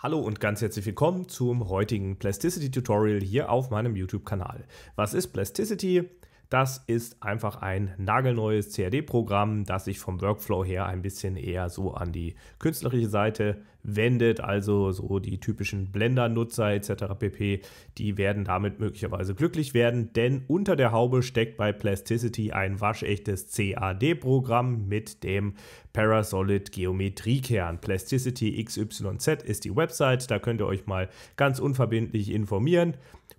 Hallo und ganz herzlich willkommen zum heutigen Plasticity Tutorial hier auf meinem YouTube-Kanal. Was ist Plasticity? Das ist einfach ein nagelneues CAD-Programm, das sich vom Workflow her ein bisschen eher so an die künstlerische Seite wendet, also so die typischen Blender-Nutzer etc. pp. Die werden damit möglicherweise glücklich werden, denn unter der Haube steckt bei Plasticity ein waschechtes CAD-Programm mit dem Parasolid Geometriekern. Plasticity XYZ ist die Website, da könnt ihr euch mal ganz unverbindlich informieren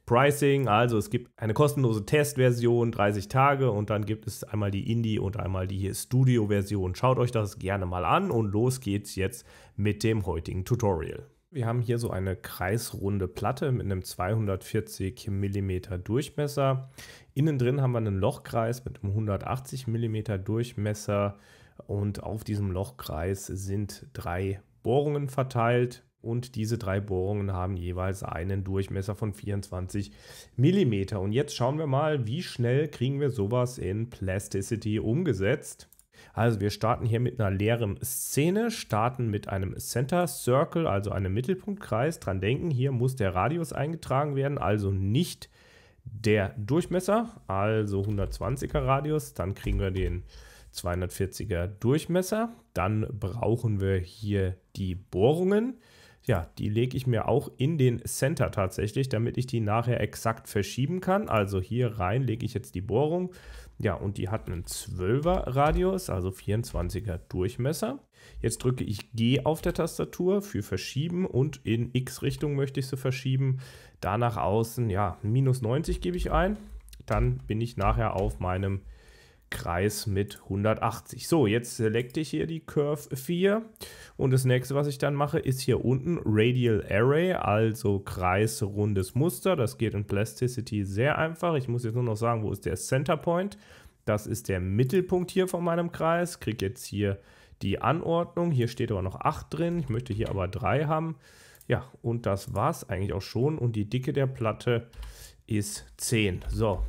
Pricing, also es gibt eine kostenlose Testversion, 30 Tage und dann gibt es einmal die Indie und einmal die Studio-Version. Schaut euch das gerne mal an und los geht's jetzt mit dem heutigen Tutorial. Wir haben hier so eine kreisrunde Platte mit einem 240 mm Durchmesser. Innen drin haben wir einen Lochkreis mit einem 180 mm Durchmesser und auf diesem Lochkreis sind drei Bohrungen verteilt und diese drei Bohrungen haben jeweils einen Durchmesser von 24 mm. Und jetzt schauen wir mal, wie schnell kriegen wir sowas in Plasticity umgesetzt. Also wir starten hier mit einer leeren Szene, starten mit einem Center Circle, also einem Mittelpunktkreis. Dran denken, hier muss der Radius eingetragen werden, also nicht der Durchmesser, also 120er Radius. Dann kriegen wir den 240er Durchmesser. Dann brauchen wir hier die Bohrungen. Ja, die lege ich mir auch in den Center tatsächlich, damit ich die nachher exakt verschieben kann. Also hier rein lege ich jetzt die Bohrung. Ja, und die hat einen 12er Radius, also 24er Durchmesser. Jetzt drücke ich G auf der Tastatur für Verschieben und in X-Richtung möchte ich sie verschieben. Da nach außen, ja, minus 90 gebe ich ein. Dann bin ich nachher auf meinem Kreis mit 180. So, jetzt selekte ich hier die Curve 4 und das nächste, was ich dann mache, ist hier unten Radial Array, also kreisrundes Muster. Das geht in Plasticity sehr einfach. Ich muss jetzt nur noch sagen, wo ist der Center Point? Das ist der Mittelpunkt hier von meinem Kreis. Kriege jetzt hier die Anordnung. Hier steht aber noch 8 drin. Ich möchte hier aber 3 haben. Ja, und das war's eigentlich auch schon. Und die Dicke der Platte ist 10. So,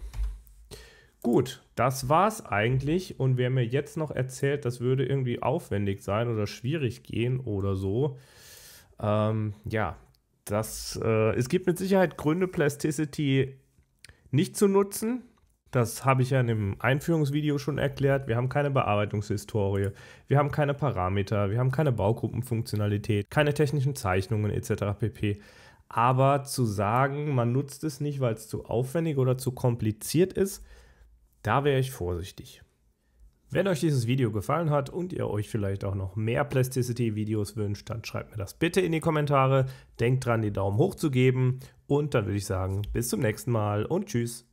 Gut, das war's eigentlich. Und wer mir jetzt noch erzählt, das würde irgendwie aufwendig sein oder schwierig gehen oder so, ähm, ja, das, äh, es gibt mit Sicherheit Gründe, Plasticity nicht zu nutzen. Das habe ich ja in dem Einführungsvideo schon erklärt. Wir haben keine Bearbeitungshistorie, wir haben keine Parameter, wir haben keine Baugruppenfunktionalität, keine technischen Zeichnungen etc. pp. Aber zu sagen, man nutzt es nicht, weil es zu aufwendig oder zu kompliziert ist, da wäre ich vorsichtig. Wenn euch dieses Video gefallen hat und ihr euch vielleicht auch noch mehr Plasticity-Videos wünscht, dann schreibt mir das bitte in die Kommentare. Denkt dran, den Daumen hoch zu geben. Und dann würde ich sagen, bis zum nächsten Mal und tschüss.